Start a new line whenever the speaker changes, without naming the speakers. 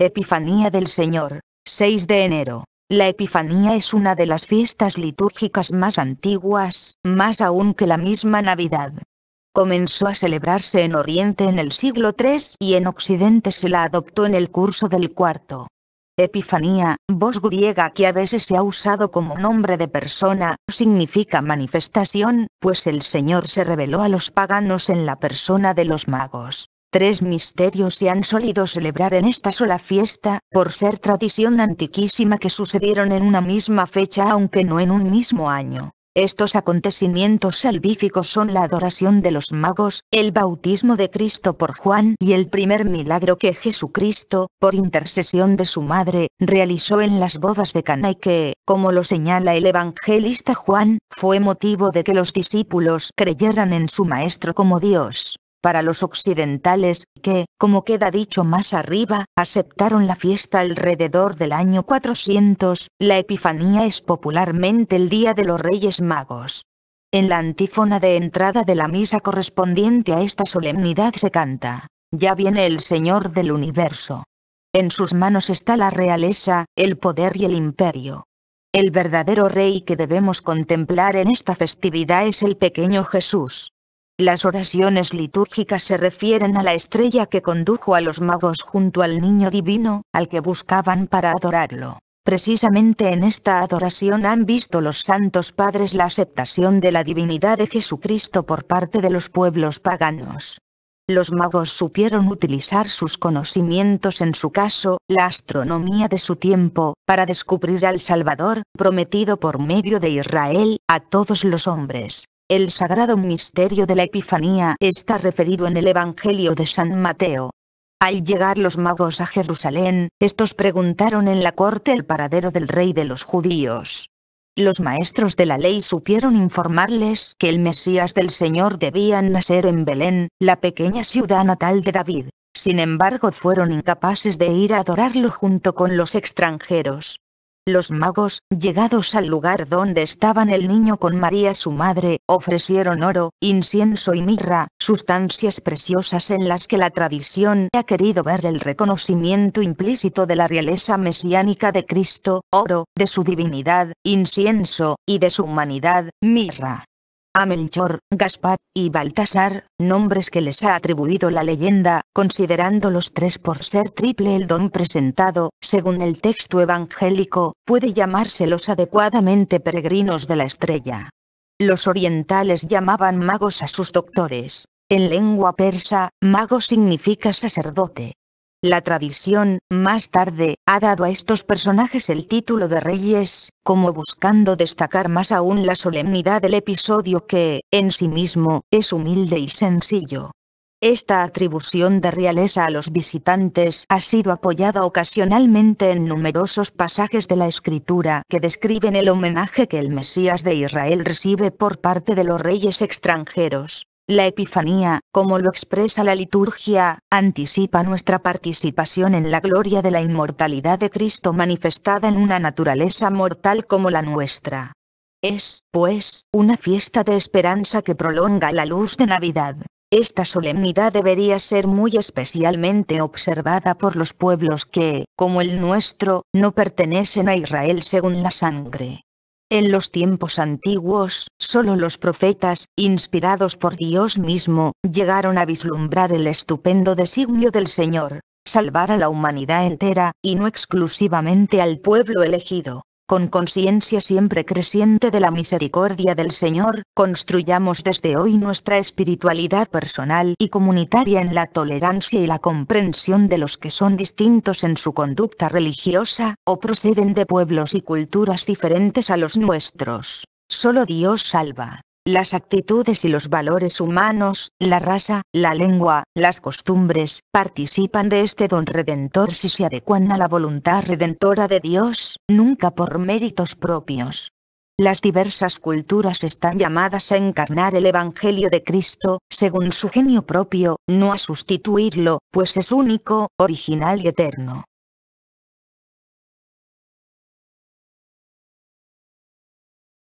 Epifanía del Señor, 6 de enero. La Epifanía es una de las fiestas litúrgicas más antiguas, más aún que la misma Navidad. Comenzó a celebrarse en Oriente en el siglo III y en Occidente se la adoptó en el curso del cuarto. Epifanía, voz griega que a veces se ha usado como nombre de persona, significa manifestación, pues el Señor se reveló a los paganos en la persona de los magos. Tres misterios se han solido celebrar en esta sola fiesta, por ser tradición antiquísima que sucedieron en una misma fecha aunque no en un mismo año. Estos acontecimientos salvíficos son la adoración de los magos, el bautismo de Cristo por Juan y el primer milagro que Jesucristo, por intercesión de su madre, realizó en las bodas de Cana y que, como lo señala el evangelista Juan, fue motivo de que los discípulos creyeran en su maestro como Dios para los occidentales, que, como queda dicho más arriba, aceptaron la fiesta alrededor del año 400, la Epifanía es popularmente el Día de los Reyes Magos. En la antífona de entrada de la misa correspondiente a esta solemnidad se canta, Ya viene el Señor del universo. En sus manos está la realeza, el poder y el imperio. El verdadero rey que debemos contemplar en esta festividad es el pequeño Jesús. Las oraciones litúrgicas se refieren a la estrella que condujo a los magos junto al niño divino, al que buscaban para adorarlo. Precisamente en esta adoración han visto los santos padres la aceptación de la divinidad de Jesucristo por parte de los pueblos paganos. Los magos supieron utilizar sus conocimientos en su caso, la astronomía de su tiempo, para descubrir al Salvador, prometido por medio de Israel, a todos los hombres. El sagrado misterio de la Epifanía está referido en el Evangelio de San Mateo. Al llegar los magos a Jerusalén, estos preguntaron en la corte el paradero del rey de los judíos. Los maestros de la ley supieron informarles que el Mesías del Señor debía nacer en Belén, la pequeña ciudad natal de David. Sin embargo fueron incapaces de ir a adorarlo junto con los extranjeros. Los magos, llegados al lugar donde estaban el niño con María su madre, ofrecieron oro, incienso y mirra, sustancias preciosas en las que la tradición ha querido ver el reconocimiento implícito de la realeza mesiánica de Cristo, oro, de su divinidad, incienso, y de su humanidad, mirra, a Gaspar y Baltasar, nombres que les ha atribuido la leyenda, considerando los tres por ser triple el don presentado, según el texto evangélico, puede llamárselos adecuadamente peregrinos de la estrella. Los orientales llamaban magos a sus doctores. En lengua persa, mago significa sacerdote. La tradición, más tarde, ha dado a estos personajes el título de reyes, como buscando destacar más aún la solemnidad del episodio que, en sí mismo, es humilde y sencillo. Esta atribución de realeza a los visitantes ha sido apoyada ocasionalmente en numerosos pasajes de la escritura que describen el homenaje que el Mesías de Israel recibe por parte de los reyes extranjeros. La Epifanía, como lo expresa la liturgia, anticipa nuestra participación en la gloria de la inmortalidad de Cristo manifestada en una naturaleza mortal como la nuestra. Es, pues, una fiesta de esperanza que prolonga la luz de Navidad. Esta solemnidad debería ser muy especialmente observada por los pueblos que, como el nuestro, no pertenecen a Israel según la sangre. En los tiempos antiguos, solo los profetas, inspirados por Dios mismo, llegaron a vislumbrar el estupendo designio del Señor, salvar a la humanidad entera, y no exclusivamente al pueblo elegido con conciencia siempre creciente de la misericordia del Señor, construyamos desde hoy nuestra espiritualidad personal y comunitaria en la tolerancia y la comprensión de los que son distintos en su conducta religiosa, o proceden de pueblos y culturas diferentes a los nuestros. Solo Dios salva las actitudes y los valores humanos, la raza, la lengua, las costumbres, participan de este don redentor si se adecuan a la voluntad redentora de Dios, nunca por méritos propios. Las diversas culturas están llamadas a encarnar el Evangelio de Cristo, según su genio propio, no a sustituirlo, pues es único, original y eterno.